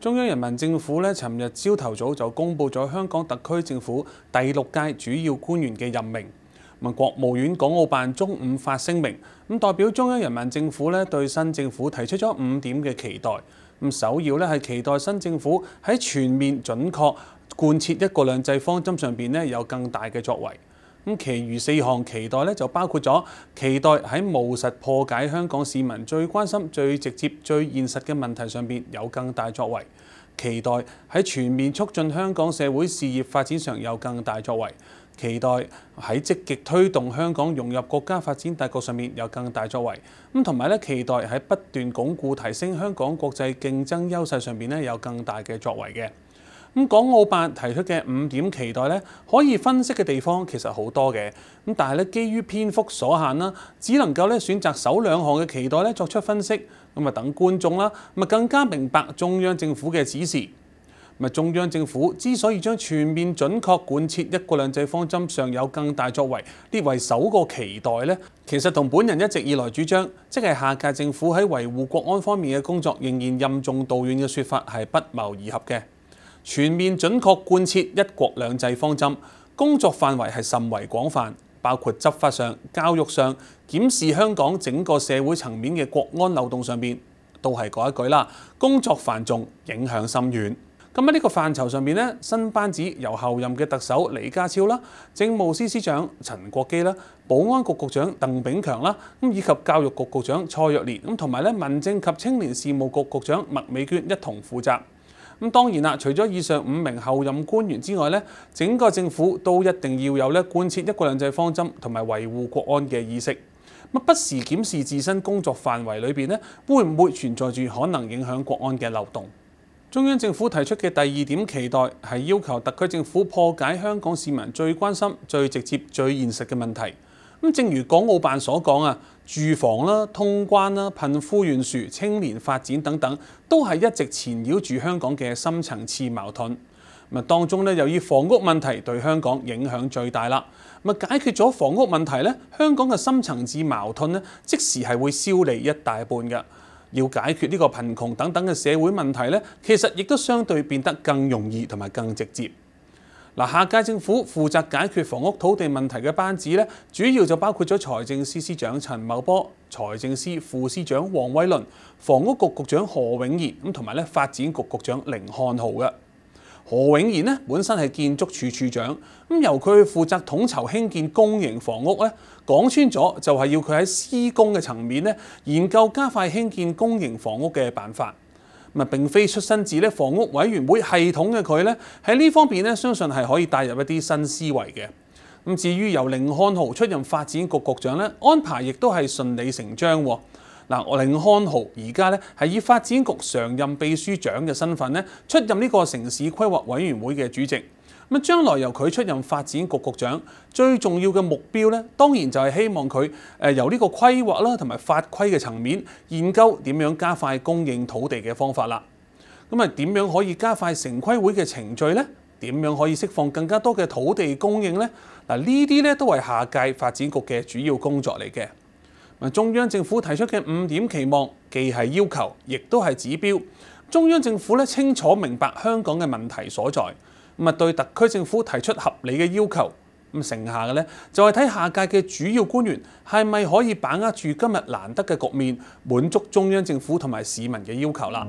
中央人民政府咧，寻日朝头早就公布咗香港特区政府第六届主要官员嘅任命。咁国务院港澳办中午发声明，咁代表中央人民政府咧，对新政府提出咗五点嘅期待。咁首要咧系期待新政府喺全面准确贯彻一国两制方针上边咧，有更大嘅作为。咁，其餘四項期待咧，就包括咗期待喺务实破解香港市民最關心、最直接、最現實嘅問題上邊有更大作為；期待喺全面促進香港社會事業發展上有更大作為；期待喺積極推動香港融入國家發展大局上面有更大作為；咁同埋咧，期待喺不斷鞏固提升香港國際競爭優勢上邊咧有更大嘅作為嘅。咁《港澳辦提出嘅五點期待咧，可以分析嘅地方其實好多嘅。咁但係咧，基於篇幅所限啦，只能夠咧選擇首兩項嘅期待咧作出分析。咁啊，等觀眾啦咪更加明白中央政府嘅指示。中央政府之所以將全面準確貫徹一國兩制方針上有更大作為列為首個期待咧，其實同本人一直以來主張，即係下屆政府喺維護國安方面嘅工作仍然任重道遠嘅說法係不謀而合嘅。全面準確貫徹一國兩制方針，工作範圍係甚為廣泛，包括執法上、教育上、檢視香港整個社會層面嘅國安漏洞上面，都係嗰一句啦。工作繁重，影響深遠。咁喺呢個範疇上面咧，新班子由後任嘅特首李家超啦、政務司司長陳國基啦、保安局局長鄧炳強啦，咁以及教育局局長蔡若蓮，咁同埋咧民政及青年事務局局長麥美娟一同負責。咁當然啦，除咗以上五名後任官員之外咧，整個政府都一定要有咧貫徹一國兩制方針同埋維護國安嘅意識，不時檢視自身工作範圍裏邊咧，會唔會存在住可能影響國安嘅漏洞？中央政府提出嘅第二點期待係要求特區政府破解香港市民最關心、最直接、最現實嘅問題。咁正如港澳辦所講啊，住房啦、通關啦、噴富怨殊、青年發展等等，都係一直纏繞住香港嘅深層次矛盾。咁啊，當中咧，由於房屋問題對香港影響最大啦。咁啊，解決咗房屋問題咧，香港嘅深層次矛盾咧，即時係會消離一大半嘅。要解決呢個貧窮等等嘅社會問題咧，其實亦都相對變得更容易同埋更直接。嗱，下屆政府負責解決房屋土地問題嘅班子咧，主要就包括咗財政司司長陳茂波、財政司副司長黃偉麟、房屋局局長何永賢咁同埋咧發展局局長凌漢豪嘅。何永賢咧本身係建築處處長，咁由佢負責統籌興建公營房屋咧，講穿咗就係要佢喺施工嘅層面咧，研究加快興建公營房屋嘅辦法。咁啊，並非出身自咧房屋委員會系統嘅佢咧，喺呢方面咧，相信係可以帶入一啲新思維嘅。咁至於由凌漢豪出任發展局局長咧，安排亦都係順理成章。嗱，凌漢豪而家咧係以發展局常任秘書長嘅身份咧，出任呢個城市規劃委員會嘅主席。咁將來由佢出任發展局局長，最重要嘅目標咧，當然就係希望佢由呢個規劃啦，同埋法規嘅層面研究點樣加快供應土地嘅方法啦。咁啊，點樣可以加快城規會嘅程序呢？點樣可以釋放更加多嘅土地供應呢？嗱，呢啲咧都係下屆發展局嘅主要工作嚟嘅。中央政府提出嘅五點期望，既係要求，亦都係指標。中央政府咧清楚明白香港嘅問題所在。咁啊，對特區政府提出合理嘅要求。咁剩下嘅咧，就係睇下屆嘅主要官員係咪可以把握住今日難得嘅局面，滿足中央政府同埋市民嘅要求啦。